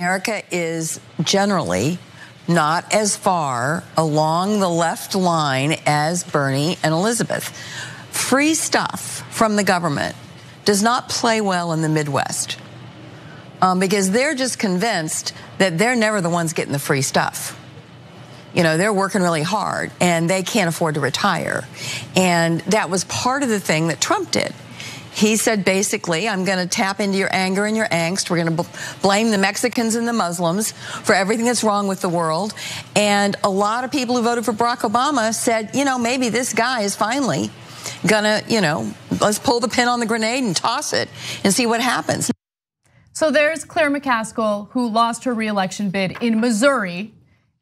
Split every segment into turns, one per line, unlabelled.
America is generally not as far along the left line as Bernie and Elizabeth. Free stuff from the government does not play well in the Midwest um, because they're just convinced that they're never the ones getting the free stuff. You know, they're working really hard and they can't afford to retire. And that was part of the thing that Trump did he said basically, I'm going to tap into your anger and your angst. We're going to blame the Mexicans and the Muslims for everything that's wrong with the world. And a lot of people who voted for Barack Obama said, you know, maybe this guy is finally going to, you know, let's pull the pin on the grenade and toss it and see what happens. So there's Claire McCaskill, who lost her reelection bid in Missouri.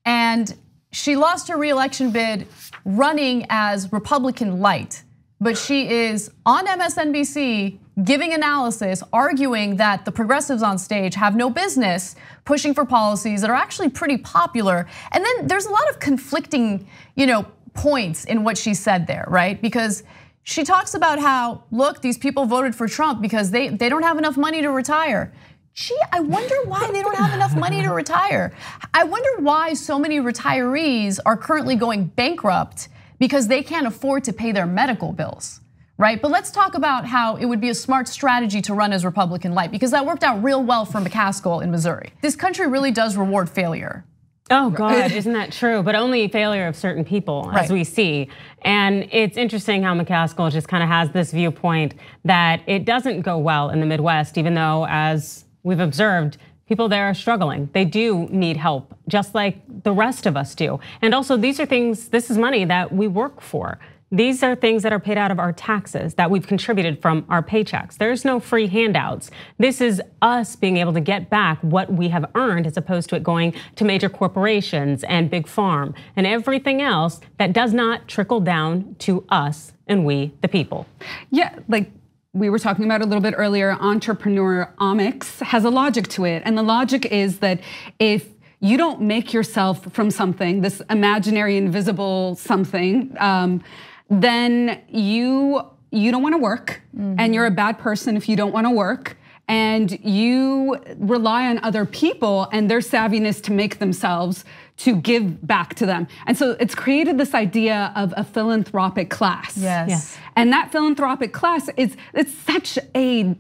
And she lost her reelection bid running as Republican light but she is on MSNBC giving analysis, arguing that the progressives on stage have no business pushing for policies that are actually pretty popular. And then there's a lot of conflicting, you know, points in what she said there, right? Because she talks about how, look, these people voted for Trump because they, they don't have enough money to retire. Gee, I wonder why they don't have enough money to retire. I wonder why so many retirees are currently going bankrupt because they can't afford to pay their medical bills, right? But let's talk about how it would be a smart strategy to run as Republican light because that worked out real well for McCaskill in Missouri. This country really does reward failure.
Oh God, isn't that true? But only failure of certain people, right. as we see. And it's interesting how McCaskill just kind of has this viewpoint that it doesn't go well in the Midwest, even though, as we've observed, People there are struggling. They do need help, just like the rest of us do. And also, these are things, this is money that we work for. These are things that are paid out of our taxes that we've contributed from our paychecks. There's no free handouts. This is us being able to get back what we have earned as opposed to it going to major corporations and big farm and everything else that does not trickle down to us and we, the people.
Yeah, like we were talking about a little bit earlier, entrepreneuromics has a logic to it. And the logic is that if you don't make yourself from something, this imaginary, invisible something, um, then you you don't want to work, mm -hmm. and you're a bad person if you don't want to work, and you rely on other people and their savviness to make themselves to give back to them. And so it's created this idea of a philanthropic class. Yes. yes. And that philanthropic class is it's such a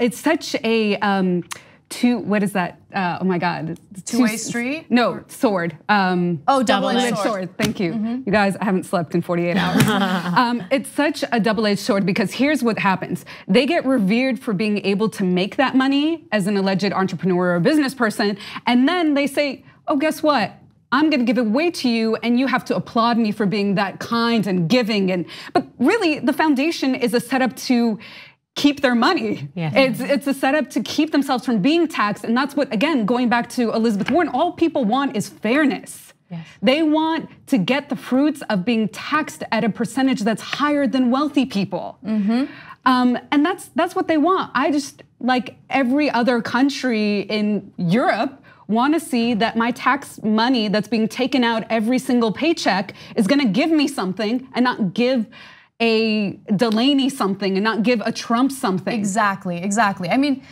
it's such a um, two what is that? Uh, oh my God. Two-way street? No, sword. Um, oh, double-edged sword. sword. Thank you. Mm -hmm. You guys, I haven't slept in 48 hours. um, it's such a double-edged sword because here's what happens. They get revered for being able to make that money as an alleged entrepreneur or business person. And then they say, oh, guess what? I'm going to give it away to you and you have to applaud me for being that kind and giving and but really the foundation is a setup to keep their money. Yes. It's it's a setup to keep themselves from being taxed and that's what again going back to Elizabeth Warren all people want is fairness. Yes. They want to get the fruits of being taxed at a percentage that's higher than wealthy people. Mm-hmm. Um, and that's that's what they want. I just like every other country in Europe want to see that my tax money that's being taken out every single paycheck is going to give me something and not give a Delaney something and not give a
Trump something. Exactly, exactly. I mean,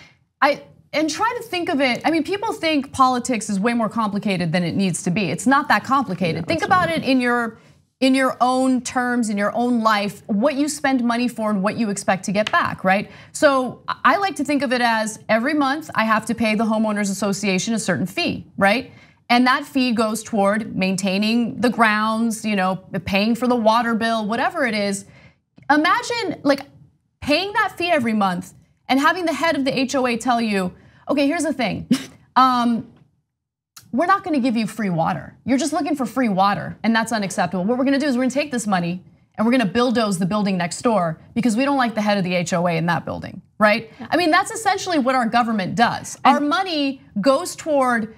I and try to think of it. I mean, people think politics is way more complicated than it needs to be. It's not that complicated. think about right. it in your in your own terms, in your own life, what you spend money for and what you expect to get back, right? So I like to think of it as every month I have to pay the homeowners association a certain fee, right? And that fee goes toward maintaining the grounds, you know, paying for the water bill, whatever it is. Imagine like paying that fee every month and having the head of the HOA tell you, okay, here's the thing. Um, we're not gonna give you free water. You're just looking for free water, and that's unacceptable. What we're gonna do is we're gonna take this money and we're gonna bulldoze the building next door because we don't like the head of the HOA in that building, right? I mean, that's essentially what our government does. Our money goes toward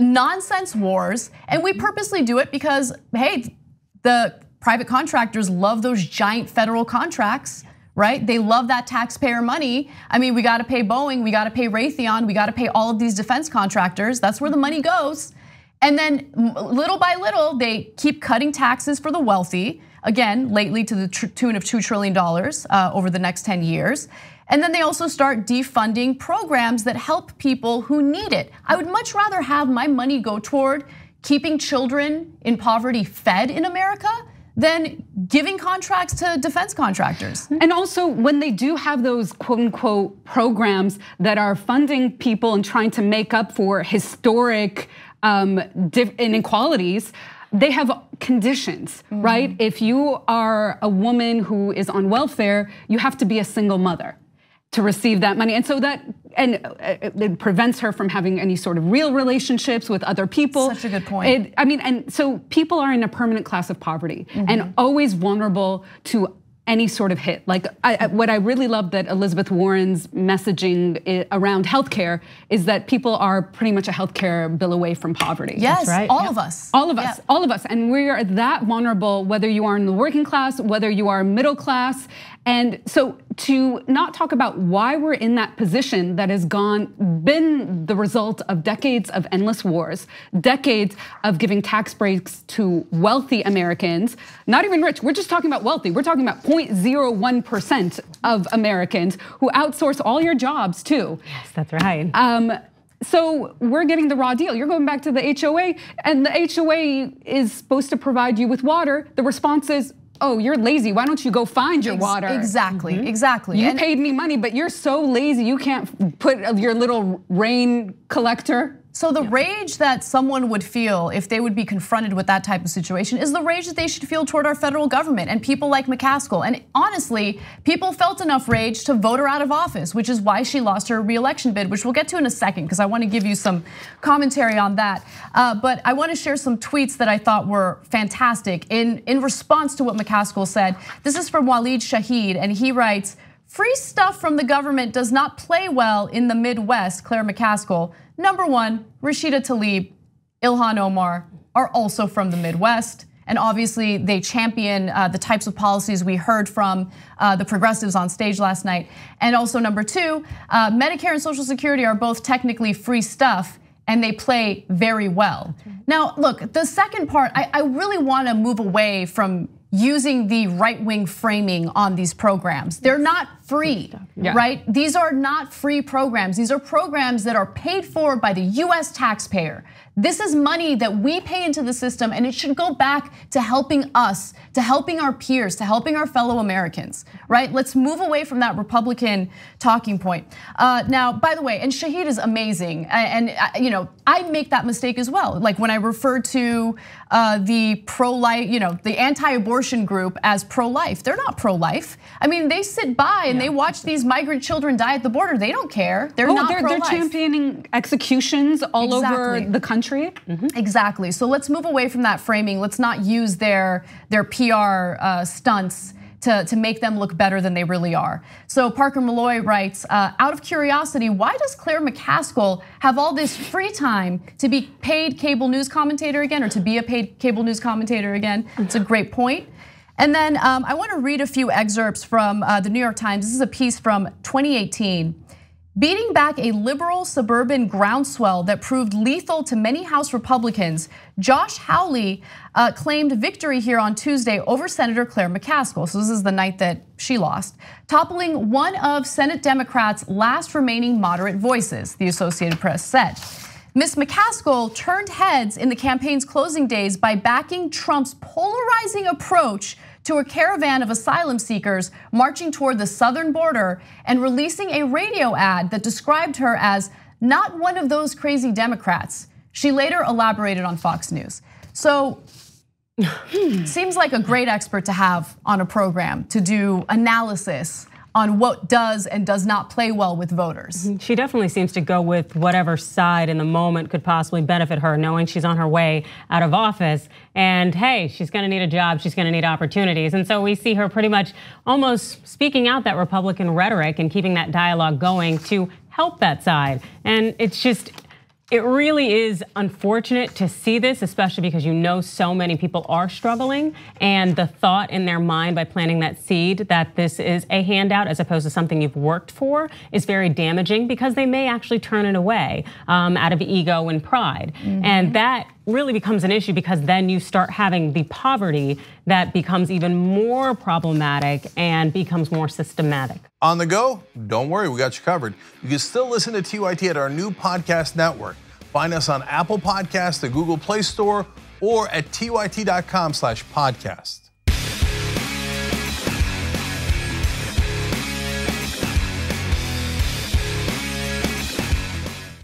nonsense wars, and we purposely do it because, hey, the private contractors love those giant federal contracts right? They love that taxpayer money. I mean, we gotta pay Boeing, we gotta pay Raytheon, we gotta pay all of these defense contractors. That's where the money goes. And then little by little, they keep cutting taxes for the wealthy, again, lately to the tune of $2 trillion uh, over the next 10 years. And then they also start defunding programs that help people who need it. I would much rather have my money go toward keeping children in poverty fed in America than giving contracts to defense contractors. Mm-hmm. And also, when they do
have those quote unquote programs that are funding people and trying to make up for historic um, inequalities, they have conditions, mm. right? If you are a woman who is on welfare, you have to be a single mother to receive that money. And so that and uh, uh, it prevents her from having any sort of real relationships with other people. Such a good point. It, I mean, and so people are in a permanent class of poverty mm -hmm. and mm-hmm. always vulnerable to any sort of hit. Like I, what I really love that Elizabeth Warren's messaging around healthcare is that people are pretty much a healthcare bill away from poverty. Yes, right. all yeah. of us. All of us, yeah. all of us. And we are that vulnerable, whether you are in the working class, whether you are middle class. And so to not talk about why we're in that position that has gone been the result of decades of endless wars, decades of giving tax breaks to wealthy Americans, not even rich. We're just talking about wealthy. We're talking about 0.01% of Americans who outsource all your jobs too. Yes, that's right. Um, so we're getting the raw deal. You're going back to the HOA, and the HOA is supposed to provide you with water. The response is oh, you're lazy. Why don't you go find your Ex water? Exactly, mm -hmm. exactly. You and paid
me money, but you're so lazy. You can't put your little rain collector so the yeah. rage that someone would feel if they would be confronted with that type of situation is the rage that they should feel toward our federal government and people like McCaskill. And honestly, people felt enough rage to vote her out of office, which is why she lost her reelection bid, which we'll get to in a second because I want to give you some commentary on that. Uh, but I want to share some tweets that I thought were fantastic in in response to what McCaskill said. This is from Walid Shahid, and he writes. Free stuff from the government does not play well in the Midwest, Claire McCaskill. Number one, Rashida Tlaib, Ilhan Omar are also from the Midwest. And obviously, they champion uh, the types of policies we heard from uh, the progressives on stage last night. And also, number two, uh, Medicare and Social Security are both technically free stuff and they play very well. Now, look, the second part, I, really want to move away from using the right wing framing on these programs. They're not free, yeah. right? These are not free programs. These are programs that are paid for by the US taxpayer. This is money that we pay into the system and it should go back to helping us, to helping our peers, to helping our fellow Americans, right? Let's move away from that Republican talking point. Uh, now, by the way, and Shahid is amazing. And, uh, you know, I make that mistake as well. Like when I refer to uh, the pro-life, you know, the anti-abortion abortion group as pro life. They're not pro life. I mean, they sit by and yeah. they watch these migrant children die at the border. They don't care. They're oh, not they're, pro-life. they're championing executions all exactly. over the country. Mm-hmm. Exactly. So let's move away from that framing. Let's not use their their PR uh, stunts to, to make them look better than they really are. So Parker Malloy writes, uh, out of curiosity, why does Claire McCaskill have all this free time to be paid cable news commentator again, or to be a paid cable news commentator again? It's a great point. And then um, I want to read a few excerpts from uh, the New York Times. This is a piece from 2018. Beating back a liberal suburban groundswell that proved lethal to many House Republicans, Josh Hawley uh, claimed victory here on Tuesday over Senator Claire McCaskill. So, this is the night that she lost, toppling one of Senate Democrats' last remaining moderate voices, the Associated Press said. Ms. McCaskill turned heads in the campaign's closing days by backing Trump's polarizing approach to a caravan of asylum seekers marching toward the southern border and releasing a radio ad that described her as not one of those crazy Democrats. She later elaborated on Fox News. So, seems like a great expert to have on a program to do analysis on what does
and does not play well with voters. Mm-hmm. She definitely seems to go with whatever side in the moment could possibly benefit her, knowing she's on her way out of office. And hey, she's going to need a job, she's going to need opportunities. And so we see her pretty much almost speaking out that Republican rhetoric and keeping that dialogue going to help that side. And it's just, it really is unfortunate to see this, especially because you know so many people are struggling. And the thought in their mind by planting that seed that this is a handout as opposed to something you've worked for is very damaging because they may actually turn it away um, out of ego and pride. Mm -hmm. And mm-hmm. that really becomes an issue because then you start having the poverty that becomes even more problematic and becomes more systematic. On the go?
Don't worry, we got you covered. You can still listen to TYT at our new podcast network. Find us on Apple Podcasts, the Google Play Store, or at tyt.com slash podcast.